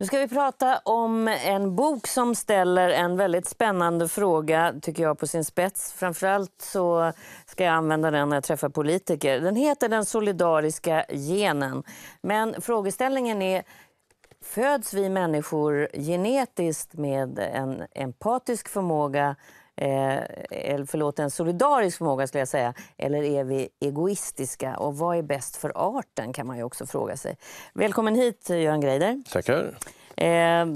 Nu ska vi prata om en bok som ställer en väldigt spännande fråga tycker jag på sin spets. Framförallt så ska jag använda den när jag träffar politiker. Den heter Den solidariska genen. Men frågeställningen är Föds vi människor genetiskt med en empatisk förmåga Eh, eller förlåt, en solidarisk förmåga skulle jag säga, eller är vi egoistiska? Och vad är bäst för arten kan man ju också fråga sig. Välkommen hit Göran Greider. Tackar. Eh,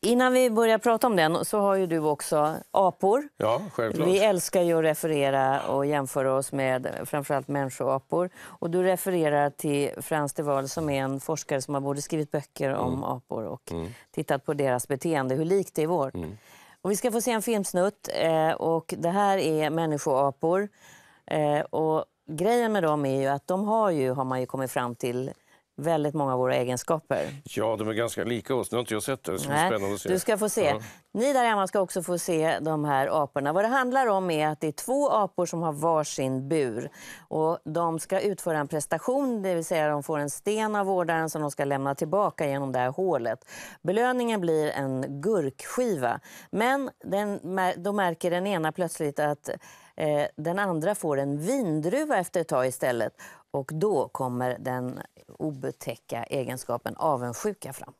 innan vi börjar prata om den så har ju du också apor. Ja, självklart. Vi älskar ju att referera och jämföra oss med framförallt människoapor. Och du refererar till Frans de Waal som är en forskare som har både skrivit böcker om mm. apor och mm. tittat på deras beteende, hur likt det är vårt. Mm. Och vi ska få se en filmsnutt. Eh, och det här är människoapor. Eh, och grejen med dem är ju att de har ju, har man ju kommit fram till, väldigt många av våra egenskaper. Ja, de är ganska lika oss. Nu har inte jag sett det. Det spännande att se. Du ska få se. Ja. Ni där hemma ska också få se de här aporna. Vad det handlar om är att det är två apor som har varsin bur. Och de ska utföra en prestation, det vill säga de får en sten av vårdaren som de ska lämna tillbaka genom det här hålet. Belöningen blir en gurkskiva. Men den, då märker den ena plötsligt att Eh, den andra får en vindruva efter ett tag istället och då kommer den obetäcka egenskapen avundsjuka fram.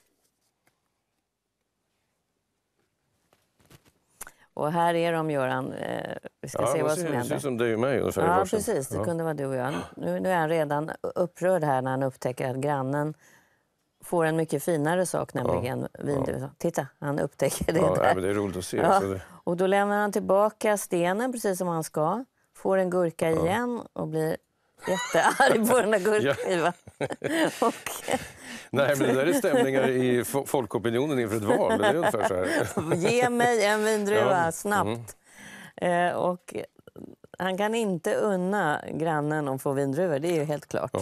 Och här är de, Göran. Eh, vi ska ja, se vad som händer. Det ser ut som du och mig ungefär. Ja, precis. Det kunde vara du och jag. Nu, nu är han redan upprörd här när han upptäcker att grannen får en mycket finare sak, nämligen ja, vindrutan. Ja. Titta, han upptäcker det ja, där. Ja, det är roligt att se. Ja. Och då lämnar han tillbaka stenen precis som han ska, får en gurka igen och blir jättearg på den där gurkskivan. och... Nej, men det där är stämningar i folkopinionen inför ett val. Det är ungefär så här. Ge mig en vindruva, snabbt! Mm. Eh, och han kan inte unna grannen att få vindruvor, det är ju helt klart.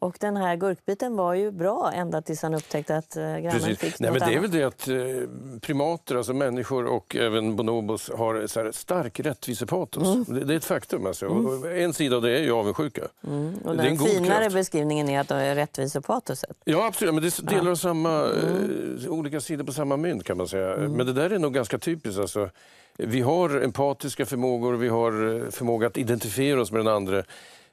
Och den här gurkbiten var ju bra ända tills han upptäckte att eh, grannen Precis. fick Nej, men Det är annat. väl det att eh, primater, alltså människor och även bonobos har så här stark rättvisepatos. Mm. Det, det, är ett faktum. Alltså. Mm. En sida av det är ju avundsjuka. Mm. Och den finare kraft. beskrivningen är att de är rättvisepatoset. Ja, absolut. Men det är delar av samma, mm. Eh, olika sidor på samma mynt kan man säga. Mm. Men det där är nog ganska typiskt. Alltså. Vi har empatiska förmågor, vi har förmåga att identifiera oss med den andra.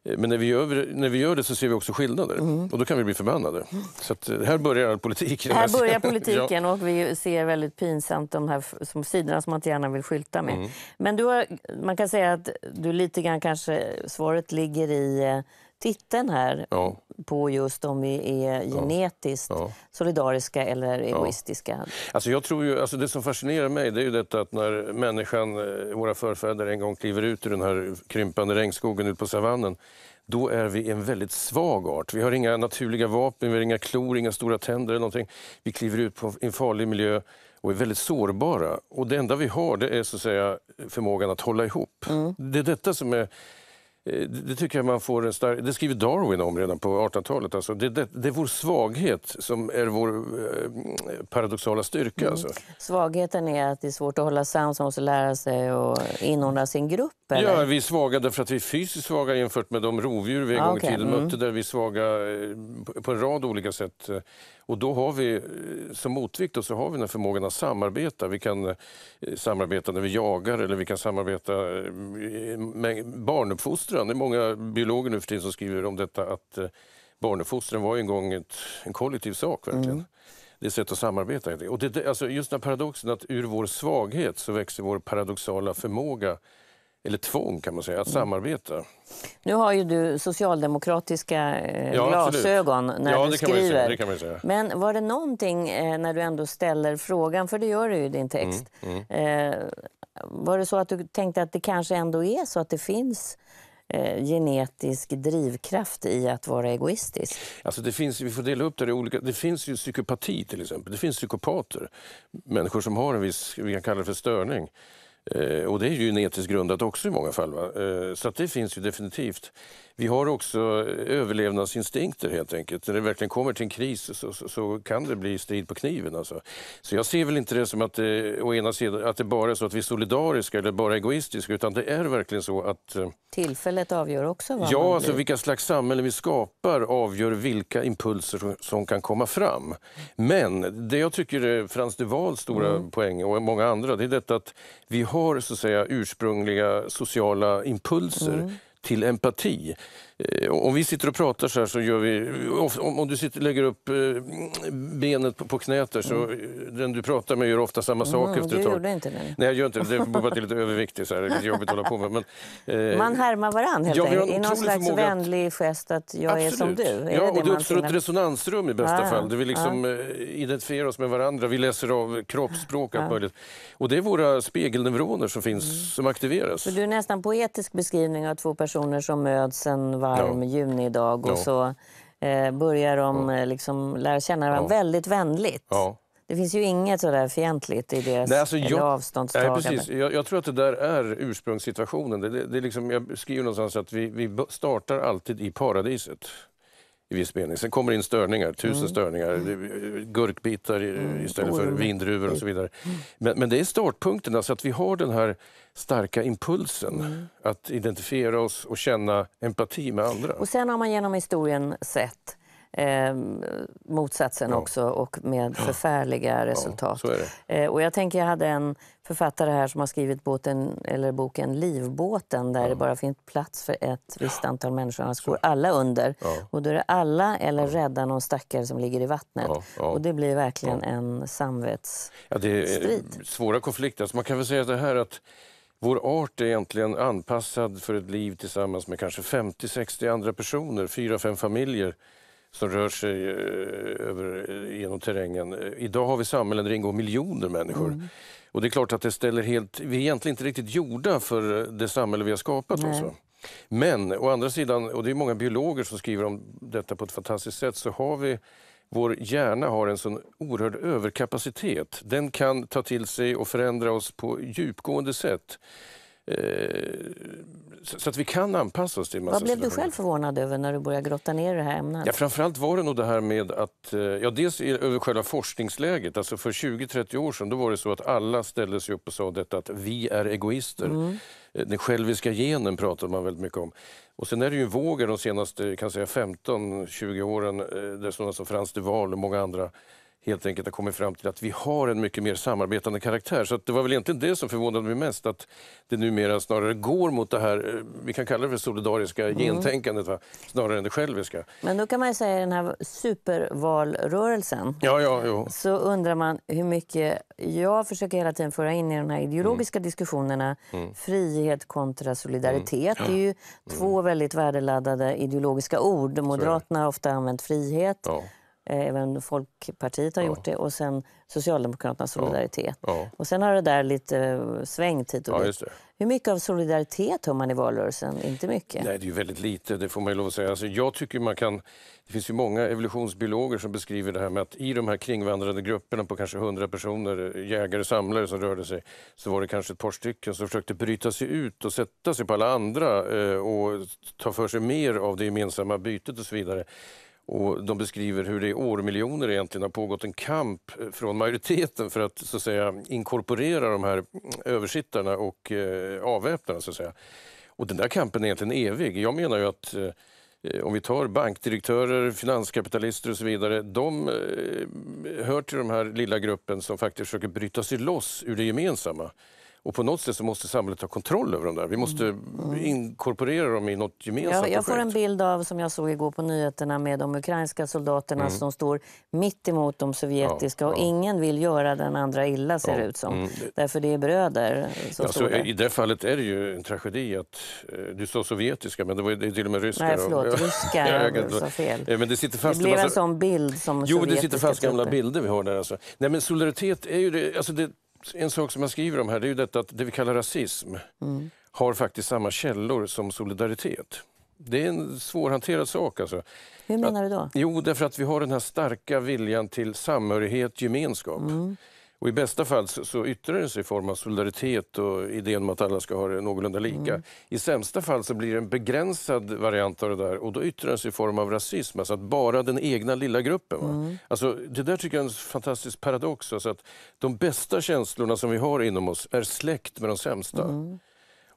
Eh, men när vi, gör, när vi gör det så ser vi också skillnader mm. och då kan vi bli förbannade. Så att, eh, här börjar politiken. Här börjar politiken ja. och vi ser väldigt pinsamt de här som sidorna som man inte gärna vill skylta med. Mm. Men du har, man kan säga att du lite grann kanske, svaret ligger i eh, titeln här ja. på just om vi är genetiskt ja. Ja. solidariska eller egoistiska? Alltså jag tror ju, alltså det som fascinerar mig det är ju detta att när människan, eh, våra förfäder en gång kliver ut ur den här krympande regnskogen ut på savannen då är vi en väldigt svag art. Vi har inga naturliga vapen, vi har inga klor, inga stora tänder. Eller någonting. Vi kliver ut i en farlig miljö och är väldigt sårbara. Och Det enda vi har det är så att säga, förmågan att hålla ihop. Mm. Det är detta som är Eh, det tycker jag man får en stark... Det skriver Darwin om redan på 1800-talet. Alltså det, det, det, är vår svaghet som är vår eh, paradoxala styrka. Mm. Alltså. Svagheten är att det är svårt att hålla sams, man måste lära sig och inordna sin grupp? Eller? Ja, vi är svaga därför att vi är fysiskt svaga jämfört med de rovdjur vi en ah, gång okay. tiden mötte. Mm. Där vi är svaga eh, på en rad olika sätt. Och då har vi som motvikt så har vi den här förmågan att samarbeta. Vi kan samarbeta när vi jagar eller vi kan samarbeta med barnuppfostran barnuppfostran. Det är många biologer nu för tiden som skriver om detta att eh, barnuppfostran var en gång ett, en kollektiv sak. verkligen. Mm. Det är ett sätt att samarbeta. Och det, alltså just den här paradoxen att ur vår svaghet så växer vår paradoxala förmåga eller tvång kan man säga, att mm. samarbeta. Nu har ju du socialdemokratiska eh, ja, glasögon absolut. när ja, du skriver. Säga, säga. Men var det någonting eh, när du ändå ställer frågan, för det gör du ju i din text. Mm, mm. Eh, var det så att du tänkte att det kanske ändå är så att det finns eh, genetisk drivkraft i att vara egoistisk? Alltså det finns, vi får dela upp det i olika... Det finns ju psykopati till exempel. Det finns psykopater. Människor som har en viss, vi kan kalla det för störning. Eh, och det är ju genetiskt grundat också i många fall. Va? Eh, så det finns ju definitivt. Vi har också överlevnadsinstinkter helt enkelt. När det verkligen kommer till en kris så, så, så kan det bli strid på kniven. Alltså. Så jag ser väl inte det som att det, eh, å ena sidan, att det bara är så att vi är solidariska eller bara egoistiska, utan det är verkligen så att... Eh, Tillfället avgör också vad Ja, alltså vilka slags samhälle vi skapar avgör vilka impulser som, som kan komma fram. Men det jag tycker är Frans de Waals stora mm. poäng, och många andra, det är detta att vi har så att säga ursprungliga sociala impulser mm till empati. Eh, om vi sitter och pratar så här så gör vi... Om, du sitter, lägger upp eh, benet på, knät där, så mm. den du pratar med gör ofta samma sak mm, efter ett tag. Du gjorde inte det. Nej, jag gör inte det. Det är bara lite överviktig så här. Det är lite jobbigt att hålla på med. Men, eh, man härmar varandra helt enkelt. I någon slags att... vänlig gest att jag Absolut. är som du. Är ja, det och det, uppstår ett resonansrum i bästa ah, fall. Där vi liksom ah. identifierar oss med varandra. Vi läser av kroppsspråk, allt ah. möjligt. Och det är våra spegelneuroner som finns, mm. som aktiveras. Så du är nästan poetisk beskrivning av två personer som möts en varm ja. junidag och ja. så eh, börjar de ja. Eh, liksom lära känna varandra väldigt vänligt. Det finns ju inget sådär fientligt i deras nej, alltså jag, avståndstagande. Nej, precis. Jag, jag, tror att det där är ursprungssituationen. Det, det, det liksom, jag skriver någonstans att vi, vi startar alltid i paradiset i viss mening. Sen kommer det in störningar, tusen mm. störningar, mm. gurkbitar mm. istället mm. för vindruvor och så vidare. Men, men, det är startpunkten, alltså att vi har den här starka impulsen mm. att identifiera oss och känna empati med andra. Och sen har man genom historien sett eh, motsatsen ja. också och med förfärliga resultat. Eh, och jag tänker jag hade en författare här som har skrivit båten, eller boken Livbåten där det bara finns plats för ett visst antal människor, annars går alla under. Och då är det alla eller rädda någon stackare som ligger i vattnet. Och det blir verkligen en samvetsstrid. Ja, det är eh, svåra konflikter. Alltså man kan väl säga det här att vår art är egentligen anpassad för ett liv tillsammans med kanske 50-60 andra personer, fyra fem familjer som rör sig eh, över, genom terrängen. Idag har vi samhällen där det ingår miljoner människor. Mm. Och det är klart att det ställer helt... Vi är egentligen inte riktigt gjorda för eh, det samhälle vi har skapat. Nej. Också. Alltså. Men å andra sidan, och det är många biologer som skriver om detta på ett fantastiskt sätt, så har vi vår hjärna har en sån oerhörd överkapacitet. Den kan ta till sig och förändra oss på djupgående sätt. Eh, så att vi kan anpassa oss till massa Vad blev du själv förvånad över när du började grotta ner i det här ämnet? Ja, framförallt var det nog det här med att, eh, ja dels över själva forskningsläget, alltså för 20-30 år sedan då var det så att alla ställde sig upp och sa detta att vi är egoister. Mm. Eh, den själviska genen pratade man väldigt mycket om. Och sen är det ju vågor de senaste 15-20 åren, där sådana som Frans de Waal och många andra helt enkelt har kommit fram till att vi har en mycket mer samarbetande karaktär. Så det var väl egentligen det som förvånade mig mest, att det numera snarare går mot det här, eh, vi kan kalla det för solidariska mm. gentänkandet, va? snarare än det själviska. Men då kan man ju säga i den här supervalrörelsen, ja, ja, jo. så undrar man hur mycket, jag försöker hela tiden föra in i de här mm. ideologiska mm. diskussionerna, mm. frihet kontra solidaritet. Mm. Det är ju två mm. väldigt värdeladdade ideologiska ord. Moderaterna har ofta använt frihet. Ja Eh, även Folkpartiet har ja. gjort det och sen Socialdemokraternas solidaritet. Ja. Ja. Och sen har det där lite eh, svängt hit och dit. Hur mycket av solidaritet har man i valrörelsen? Inte mycket. Nej, det är väldigt lite, det får man ju lov att säga. Alltså, jag tycker man kan... Det finns ju många evolutionsbiologer som beskriver det här med att i de här kringvandrande grupperna på kanske hundra personer, jägare och samlare som rörde sig, så var det kanske ett par stycken som försökte bryta sig ut och sätta sig på alla andra eh, och ta för sig mer av det gemensamma bytet och så vidare. Och de beskriver hur det i årmiljoner egentligen har pågått en kamp eh, från majoriteten för att, så att säga, inkorporera de här mm, översittarna och eh, avväpnarna. Så att säga. Och den där kampen är egentligen evig. Jag menar ju att eh, eh om vi tar bankdirektörer, finanskapitalister och så vidare, de eh, hör till den här lilla gruppen som faktiskt försöker bryta sig loss ur det gemensamma. Och på något sätt så måste samhället ta kontroll över dem där. Vi måste mm. inkorporera dem i något gemensamt jag, jag får en bild av, som jag såg igår på nyheterna, med de ukrainska soldaterna mm. som står mitt emot de sovjetiska ja, och ja. ingen vill göra den andra illa ser det ut som. Mm. Därför det är bröder som alltså, står där. I det fallet är det ju en tragedi att, eh, du sa sovjetiska men det var ju till och med ryska. Nej förlåt, och, ryska, jag sa fel. Men det, sitter fast det blev en massa... sån bild som Jo, det sitter fast gamla bilder vi har där alltså. Nej men solidaritet är ju det, alltså det en sak som jag skriver om här det är ju detta att det vi kallar rasism mm. har faktiskt samma källor som solidaritet. Det är en svårhanterad sak. Alltså. Hur menar att, du då? Jo, därför att vi har den här starka viljan till samhörighet, gemenskap. Mm. Och I bästa fall så, yttrar det sig i form av solidaritet och idén om att alla ska ha det någorlunda lika. Mm. I sämsta fall så blir det en begränsad variant av det där och då yttrar det sig i form av rasism, alltså att bara den egna lilla gruppen. Mm. Alltså, det där tycker jag är en fantastisk paradox, alltså att de bästa känslorna som vi har inom oss är släkt med de sämsta. Mm.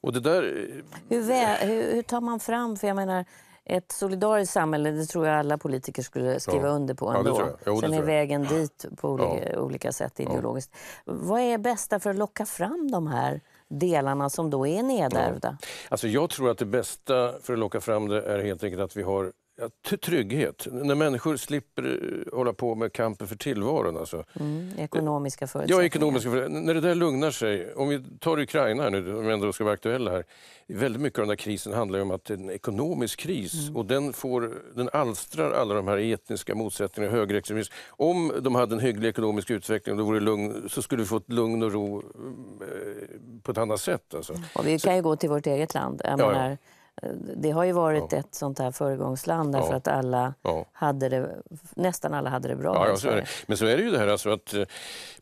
Och det där... Eh, hur, väl, hur, hur, tar man fram, för jag menar ett solidariskt samhälle, det tror jag alla politiker skulle skriva ja. under på ändå. Ja, jo, Sen är vägen dit på olika, ja. olika sätt ideologiskt. Vad är bästa för att locka fram de här delarna som då är nedärvda? Alltså jag tror att det bästa för att locka fram det är helt enkelt att vi har Ja, trygghet. När människor slipper eh, hålla på med kampen för tillvaron. Alltså. Mm, eh, ekonomiska förutsättningar. Ja, ekonomiska förutsättningar. När det där lugnar sig. Om vi tar Ukraina här nu, om vi ändå ska vara aktuella här. Väldigt mycket av den där krisen handlar om att det är en ekonomisk kris mm. och den, får, den alstrar alla de här etniska motsättningarna, högerextremism. Om de hade en hygglig ekonomisk utveckling och det lugn, så skulle vi få ett lugn och ro eh, på ett annat sätt. Alltså. Mm. Och vi kan ju så, gå till vårt eget land. Jag ja, menar, ja det har ju varit ja. ett sånt här föregångsland därför ja. att alla ja. hade det, nästan alla hade det bra. Så det. Men så är det ju det här alltså att eh,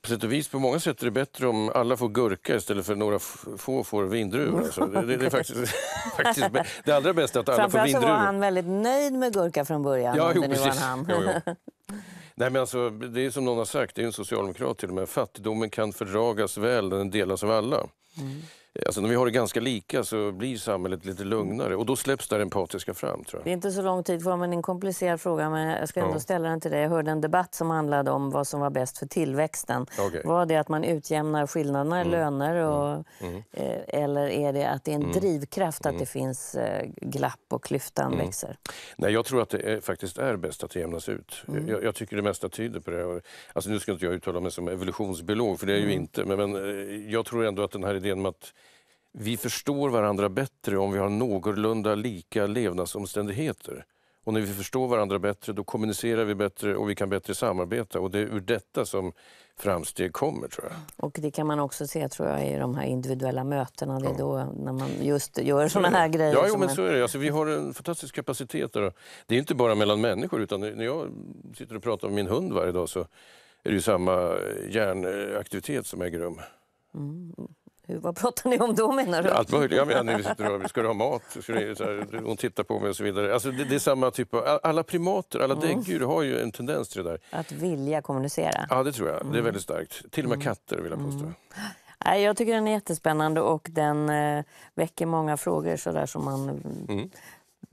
på sätt och vis på många sätt är det bättre om alla får gurka istället för några få får vindruvor. Alltså. Det, det, det, är faktiskt, faktiskt det allra bästa att alla får vindruvor. Framförallt var han väldigt nöjd med gurka från början. Ja, jo, precis. Jo, jo. Nej, men alltså, det är som någon har sagt, det är en socialdemokrat till och med, fattigdomen kan fördragas väl den delas av alla. Mm. Alltså när vi har det ganska lika så blir samhället lite lugnare och då släpps det empatiska fram. Tror jag. Det är inte så lång tid kvar men en komplicerad fråga men jag ska ändå ja. ställa den till dig. Jag hörde en debatt som handlade om vad som var bäst för tillväxten. Okay. Var det att man utjämnar skillnaderna i mm. löner och, mm. Eh, eller är det att det är en mm. drivkraft att mm. det finns eh, glapp och klyftan mm. växer? Nej, jag tror att det är, faktiskt är bäst att det jämnas ut. Mm. Jag, jag, tycker det mesta tyder på det. Alltså nu ska inte jag uttala mig som evolutionsbiolog för det är jag ju inte men, men eh, jag tror ändå att den här idén med att vi förstår varandra bättre om vi har någorlunda lika levnadsomständigheter. Och när vi förstår varandra bättre, då kommunicerar vi bättre och vi kan bättre samarbeta. Och det är ur detta som framsteg kommer, tror jag. Och det kan man också se, tror jag, i de här individuella mötena. Det är ja. då när man just gör sådana här grejer. Ja, jo, men så är det. Alltså, vi har en fantastisk kapacitet där. Det är inte bara mellan människor, utan när jag sitter och pratar med min hund varje dag så är det ju samma hjärnaktivitet som äger rum. Mm. Hur, vad pratar ni om då menar du? Allt möjligt. Jag menar, ska, ska du ha mat? Ska du, så här, hon tittar på mig och så vidare. Alltså, det, det är samma typ av, alla primater, alla mm. däggdjur har ju en tendens till det där. Att vilja kommunicera? Ja, det tror jag. Det är mm. väldigt starkt. Till och med mm. katter vill jag påstå. Mm. jag tycker den är jättespännande och den eh, väcker många frågor så där, som man mm.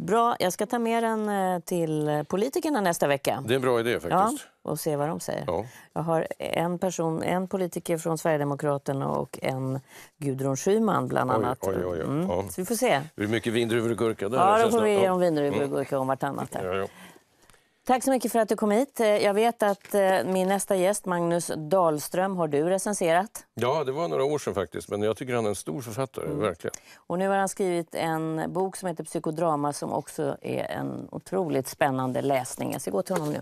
Bra, jag ska ta med den eh, till politikerna nästa vecka. Det är en bra idé faktiskt. Ja, och se vad de säger. Ja. Jag har en, person, en politiker från Sverigedemokraterna och en Gudrun Schyman bland oj, annat. Oj, oj, mm. ja. Så vi får se. Det mycket vindruvor och gurka Ja, då får vi ge dem vindruvor och mm. gurka om vartannat. Här. Tack så mycket för att du kom hit. Eh, jag vet att eh, min nästa gäst, Magnus Dahlström, har du recenserat. Ja, det var några år sedan faktiskt, men jag tycker han är en stor författare, mm. verkligen. Och nu har han skrivit en bok som heter Psykodrama som också är en otroligt spännande läsning. Jag ska gå till honom nu.